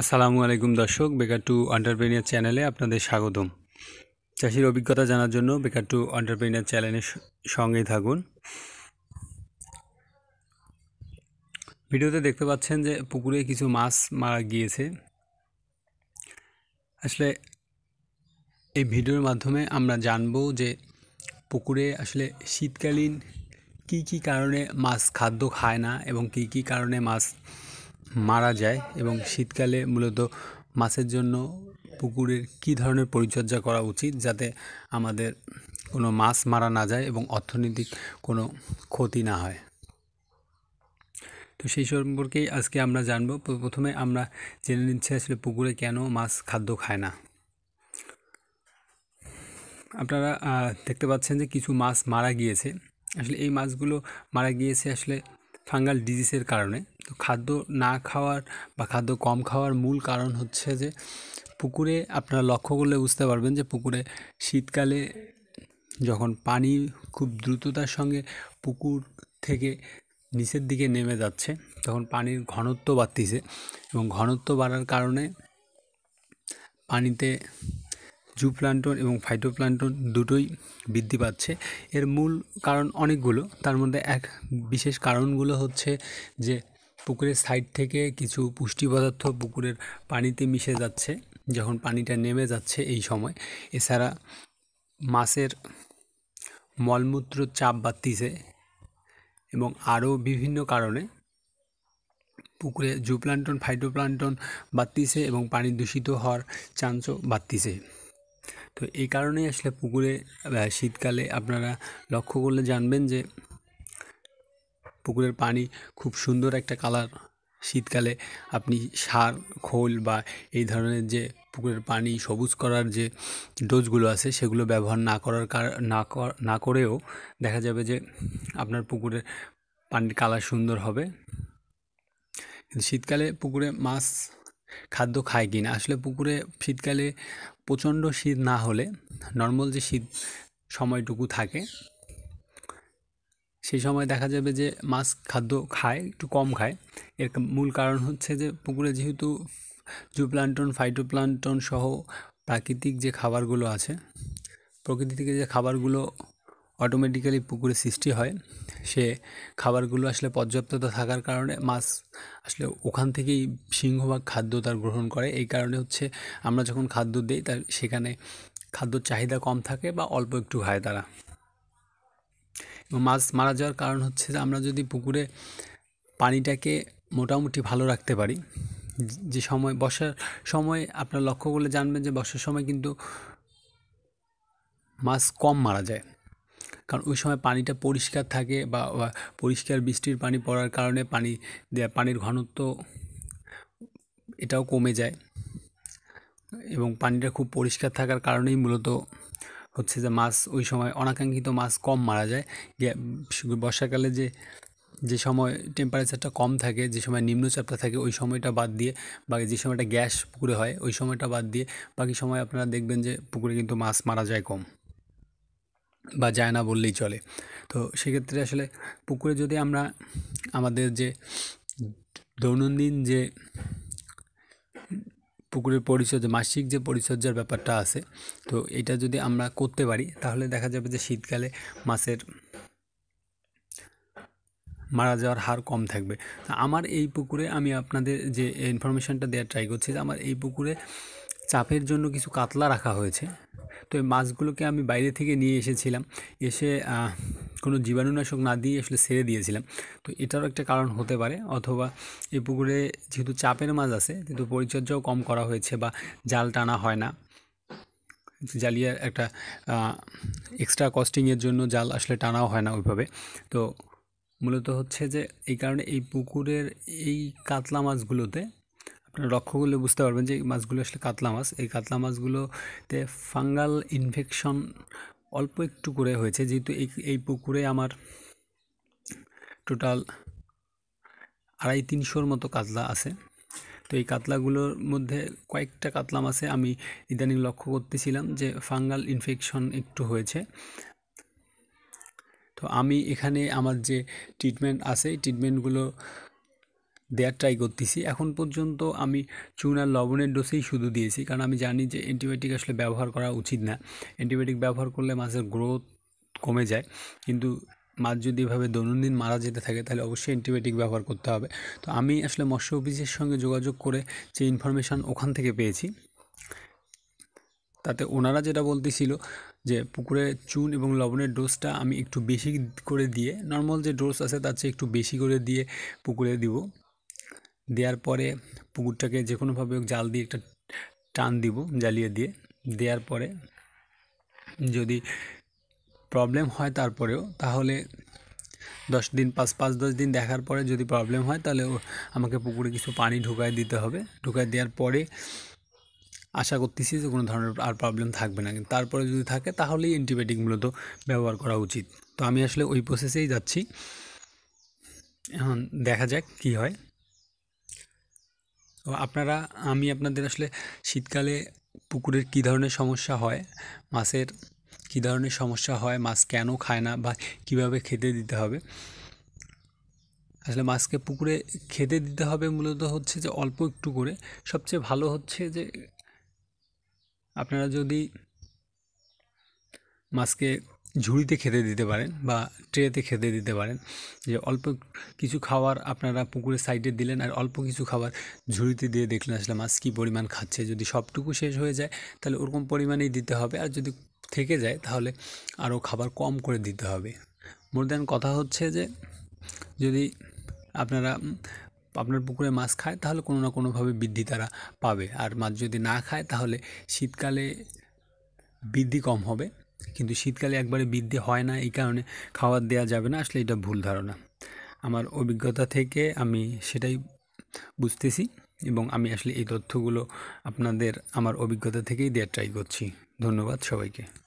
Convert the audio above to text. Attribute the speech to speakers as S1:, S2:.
S1: আসসালামু আলাইকুম দর্শক বেকার টু অন্টারপ্রেনিয়ার চ্যানেলে আপনাদের স্বাগতম চাষির অভিজ্ঞতা জানার জন্য বেকার টু অন্টারপ্রেনিয়ার চ্যানেলের সঙ্গেই থাকুন ভিডিওতে দেখতে পাচ্ছেন যে পুকুরে কিছু মাছ মারা গিয়েছে আসলে এই ভিডিওর মাধ্যমে আমরা জানব যে পুকুরে আসলে শীতকালীন কি কি কারণে মাছ খাদ্য খায় না এবং কি কি কারণে মাছ মারা যায় এবং শীতকালে মূলত মাছের জন্য পুকুরের কি ধরনের পরিচর্যা করা উচিত যাতে আমাদের কোনো মাছ মারা না যায় এবং অর্থনৈতিক কোনো ক্ষতি না হয় তো সেই সম্পর্কেই আজকে আমরা জানব প্রথমে আমরা জেনে নিচ্ছি আসলে পুকুরে কেন মাছ খাদ্য খায় না আপনারা দেখতে পাচ্ছেন যে কিছু মাছ মারা গিয়েছে আসলে এই মাছগুলো মারা গিয়েছে আসলে ফাঙ্গাল ডিজিজের কারণে তো খাদ্য না খাওয়ার বা খাদ্য কম খাওয়ার মূল কারণ হচ্ছে যে পুকুরে আপনারা লক্ষ্য করলে বুঝতে পারবেন যে পুকুরে শীতকালে যখন পানি খুব দ্রুততার সঙ্গে পুকুর থেকে নিচের দিকে নেমে যাচ্ছে তখন পানির ঘনত্ব বাড়তিছে এবং ঘনত্ব বাড়ার কারণে পানিতে জু প্লান্টন এবং ফাইটোপ্লান্টন দুটোই বৃদ্ধি পাচ্ছে এর মূল কারণ অনেকগুলো তার মধ্যে এক বিশেষ কারণগুলো হচ্ছে যে পুকুরের সাইড থেকে কিছু পুষ্টি পদার্থ পুকুরের পানিতে মিশে যাচ্ছে যখন পানিটা নেমে যাচ্ছে এই সময় এছাড়া মাছের মলমূত্র চাপ বাড়তিছে এবং আরও বিভিন্ন কারণে পুকুরে জুপ্লান্টন ফাইটোপ্লান্টন বাড়তিছে এবং পানি দূষিত হওয়ার চান্সও বাড়তিছে তো এই কারণেই আসলে পুকুরে শীতকালে আপনারা লক্ষ্য করলে জানবেন যে পুকুরের পানি খুব সুন্দর একটা কালার শীতকালে আপনি সার খোল বা এই ধরনের যে পুকুরের পানি সবুজ করার যে ডোজগুলো আছে সেগুলো ব্যবহার না করার না না করেও দেখা যাবে যে আপনার পুকুরের পানির কালার সুন্দর হবে শীতকালে পুকুরে মাছ খাদ্য খায় কি না আসলে পুকুরে শীতকালে প্রচণ্ড শীত না হলে নর্মাল যে শীত সময়টুকু থাকে সেই সময় দেখা যাবে যে মাছ খাদ্য খায় একটু কম খায় এর মূল কারণ হচ্ছে যে পুকুরে যেহেতু জুপ্লান্টন ফাইটোপ্লান্টন সহ প্রাকৃতিক যে খাবারগুলো আছে প্রকৃতি থেকে যে খাবারগুলো অটোমেটিক্যালি পুকুরে সৃষ্টি হয় সে খাবারগুলো আসলে পর্যাপ্ততা থাকার কারণে মাছ আসলে ওখান থেকেই সিংহভাগ খাদ্য তার গ্রহণ করে এই কারণে হচ্ছে আমরা যখন খাদ্য দিই তার সেখানে খাদ্য চাহিদা কম থাকে বা অল্প একটু হয় তারা এবং মাছ মারা যাওয়ার কারণ হচ্ছে যে আমরা যদি পুকুরে পানিটাকে মোটামুটি ভালো রাখতে পারি যে সময় বর্ষার সময় আপনার লক্ষ্য করলে জানবেন যে বর্ষার সময় কিন্তু মাছ কম মারা যায় কারণ ওই সময় পানিটা পরিষ্কার থাকে বা পরিষ্কার বৃষ্টির পানি পড়ার কারণে পানি পানির ঘনত্ব এটাও কমে যায় এবং পানিটা খুব পরিষ্কার থাকার কারণেই মূলত হচ্ছে যে মাছ ওই সময় অনাকাঙ্ক্ষিত মাছ কম মারা যায় বর্ষাকালে যে যে সময় টেম্পারেচারটা কম থাকে যে সময় নিম্নচাপটা থাকে ওই সময়টা বাদ দিয়ে বা যে সময়টা গ্যাস পুকুরে হয় ওই সময়টা বাদ দিয়ে বাকি সময় আপনারা দেখবেন যে পুকুরে কিন্তু মাছ মারা যায় কম বা যায় না বললেই চলে তো সেক্ষেত্রে আসলে পুকুরে যদি আমরা আমাদের যে দৈনন্দিন যে পুকুরের পরিচর্যা মাসিক যে পরিচর্যার ব্যাপারটা আছে তো এটা যদি আমরা করতে পারি তাহলে দেখা যাবে যে শীতকালে মাছের মারা যাওয়ার হার কম থাকবে আমার এই পুকুরে আমি আপনাদের যে ইনফরমেশানটা দেওয়ার ট্রাই করছি যে আমার এই পুকুরে চাপের জন্য কিছু কাতলা রাখা হয়েছে তো এই মাছগুলোকে আমি বাইরে থেকে নিয়ে এসেছিলাম এসে কোনো জীবাণুনাশক না দিয়ে আসলে ছেড়ে দিয়েছিলাম তো এটারও একটা কারণ হতে পারে অথবা এই পুকুরে যেহেতু চাপের মাছ আছে কিন্তু পরিচর্যাও কম করা হয়েছে বা জাল টানা হয় না জালিয়ার একটা এক্সট্রা কস্টিংয়ের জন্য জাল আসলে টানাও হয় না ওইভাবে তো মূলত হচ্ছে যে এই কারণে এই পুকুরের এই কাতলা মাছগুলোতে আপনারা লক্ষ্য করলে বুঝতে পারবেন যে এই মাছগুলো আসলে কাতলা মাছ এই কাতলা মাছগুলোতে ফাঙ্গাল ইনফেকশন অল্প একটু করে হয়েছে যেহেতু এই এই পুকুরে আমার টোটাল আড়াই তিনশোর মতো কাতলা আছে তো এই কাতলাগুলোর মধ্যে কয়েকটা কাতলা মাছে আমি ইদানিং লক্ষ্য করতেছিলাম যে ফাঙ্গাল ইনফেকশন একটু হয়েছে তো আমি এখানে আমার যে ট্রিটমেন্ট আছে ট্রিটমেন্টগুলো দেওয়ার ট্রাই করতেছি এখন পর্যন্ত আমি চুন আর লবণের ডোসেই শুধু দিয়েছি কারণ আমি জানি যে অ্যান্টিবায়োটিক আসলে ব্যবহার করা উচিত না অ্যান্টিবায়োটিক ব্যবহার করলে মাছের গ্রোথ কমে যায় কিন্তু মাছ যদি এভাবে দৈনন্দিন মারা যেতে থাকে তাহলে অবশ্যই অ্যান্টিবায়োটিক ব্যবহার করতে হবে তো আমি আসলে মৎস্য অফিসের সঙ্গে যোগাযোগ করে যে ইনফরমেশান ওখান থেকে পেয়েছি তাতে ওনারা যেটা বলতেছিল যে পুকুরে চুন এবং লবণের ডোজটা আমি একটু বেশি করে দিয়ে নর্মাল যে ডোজ আছে তার চেয়ে একটু বেশি করে দিয়ে পুকুরে দিব দেওয়ার পরে পুকুরটাকে যে কোনোভাবে জাল দিয়ে একটা টান দিব জ্বালিয়ে দিয়ে দেওয়ার পরে যদি প্রবলেম হয় তারপরেও তাহলে দশ দিন পাঁচ পাঁচ দশ দিন দেখার পরে যদি প্রবলেম হয় তাহলে আমাকে পুকুরে কিছু পানি ঢুকায় দিতে হবে ঢুকায় দেওয়ার পরে আশা করতেছি যে কোনো ধরনের আর প্রবলেম থাকবে না কিন্তু তারপরে যদি থাকে তাহলেই অ্যান্টিবায়োটিক মূলত ব্যবহার করা উচিত তো আমি আসলে ওই প্রসেসেই যাচ্ছি এখন দেখা যাক কি হয় তো আপনারা আমি আপনাদের আসলে শীতকালে পুকুরের কী ধরনের সমস্যা হয় মাছের কী ধরনের সমস্যা হয় মাছ কেন খায় না বা কিভাবে খেতে দিতে হবে আসলে মাছকে পুকুরে খেতে দিতে হবে মূলত হচ্ছে যে অল্প একটু করে সবচেয়ে ভালো হচ্ছে যে আপনারা যদি মাছকে ঝুড়িতে খেতে দিতে পারেন বা ট্রেতে খেতে দিতে পারেন যে অল্প কিছু খাবার আপনারা পুকুরের সাইডে দিলেন আর অল্প কিছু খাবার ঝুড়িতে দিয়ে দেখলেন আসলে মাছ কী পরিমাণ খাচ্ছে যদি সবটুকু শেষ হয়ে যায় তাহলে ওরকম পরিমাণেই দিতে হবে আর যদি থেকে যায় তাহলে আরও খাবার কম করে দিতে হবে মোর দেন কথা হচ্ছে যে যদি আপনারা আপনার পুকুরে মাছ খায় তাহলে কোনো না কোনোভাবে বৃদ্ধি তারা পাবে আর মাছ যদি না খায় তাহলে শীতকালে বৃদ্ধি কম হবে কিন্তু শীতকালে একবারে বৃদ্ধি হয় না এই কারণে খাবার দেওয়া যাবে না আসলে এটা ভুল ধারণা আমার অভিজ্ঞতা থেকে আমি সেটাই বুঝতেছি এবং আমি আসলে এই তথ্যগুলো আপনাদের আমার অভিজ্ঞতা থেকেই দেওয়ার ট্রাই করছি ধন্যবাদ সবাইকে